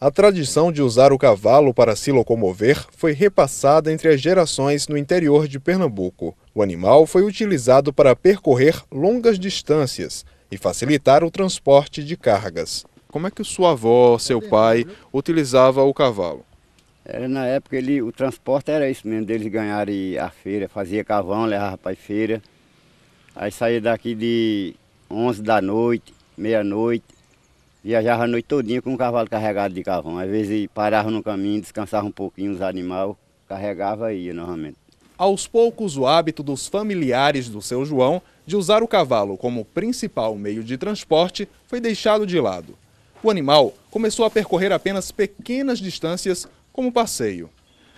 A tradição de usar o cavalo para se locomover foi repassada entre as gerações no interior de Pernambuco. O animal foi utilizado para percorrer longas distâncias e facilitar o transporte de cargas. Como é que sua avó, seu pai, utilizava o cavalo? Era, na época ele, o transporte era isso mesmo, deles ganharem a feira, fazia cavão, levava para a feira. Aí saía daqui de 11 da noite, meia-noite, Viajava a noite todinha com um cavalo carregado de carvão. Às vezes parava no caminho, descansava um pouquinho os animais, carregava e ia novamente. Aos poucos, o hábito dos familiares do seu João de usar o cavalo como principal meio de transporte foi deixado de lado. O animal começou a percorrer apenas pequenas distâncias como passeio.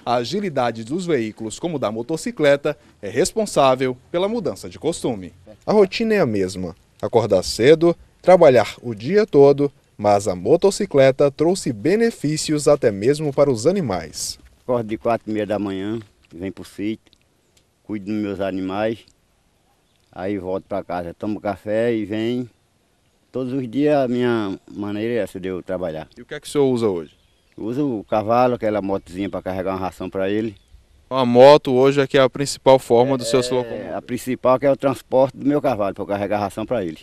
A agilidade dos veículos, como da motocicleta, é responsável pela mudança de costume. A rotina é a mesma: acordar cedo Trabalhar o dia todo, mas a motocicleta trouxe benefícios até mesmo para os animais. Acordo de quatro e meia da manhã, venho para o sítio, cuido dos meus animais, aí volto para casa, tomo café e venho. Todos os dias a minha maneira é essa de eu trabalhar. E o que é que o senhor usa hoje? Uso o cavalo, aquela motozinha para carregar uma ração para ele. A moto hoje é que é a principal forma do é, seu sua A principal que é o transporte do meu cavalo, para carregar a ração para ele.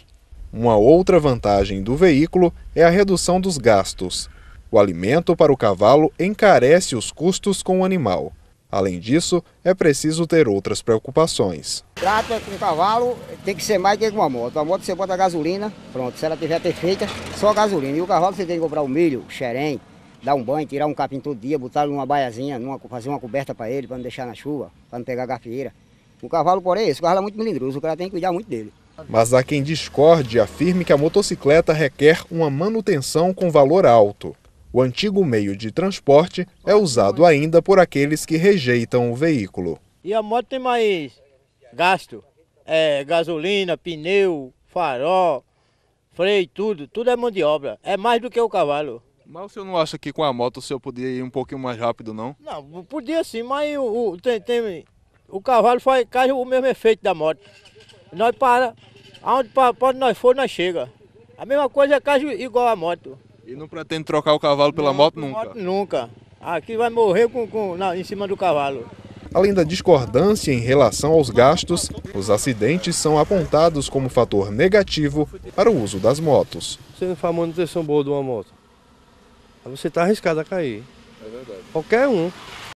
Uma outra vantagem do veículo é a redução dos gastos. O alimento para o cavalo encarece os custos com o animal. Além disso, é preciso ter outras preocupações. Trata é com o cavalo tem que ser mais do que uma moto. A moto você bota a gasolina, pronto, se ela tiver perfeita, só gasolina. E o cavalo você tem que comprar o milho, o xerém, dar um banho, tirar um capim todo dia, botar numa baiazinha, numa, fazer uma coberta para ele, para não deixar na chuva, para não pegar gafieira. O cavalo, porém, esse cavalo é muito melindroso, o cara tem que cuidar muito dele. Mas há quem discorde e afirme que a motocicleta requer uma manutenção com valor alto. O antigo meio de transporte é usado ainda por aqueles que rejeitam o veículo. E a moto tem mais gasto, é, gasolina, pneu, farol, freio, tudo. Tudo é mão de obra, é mais do que o cavalo. Mas o senhor não acha que com a moto o senhor podia ir um pouquinho mais rápido, não? Não, podia sim, mas o, o tem, tem, o cavalo faz, faz o mesmo efeito da moto. Nós para, Aonde pra, pra onde nós for, nós chega. A mesma coisa é caso igual a moto. E não pretende trocar o cavalo pela não, moto nunca? Moto nunca. Aqui vai morrer com, com na, em cima do cavalo. Além da discordância em relação aos gastos, os acidentes são apontados como fator negativo para o uso das motos. Você não faz manutenção boa de uma moto, você está arriscado a cair. É verdade. Qualquer um.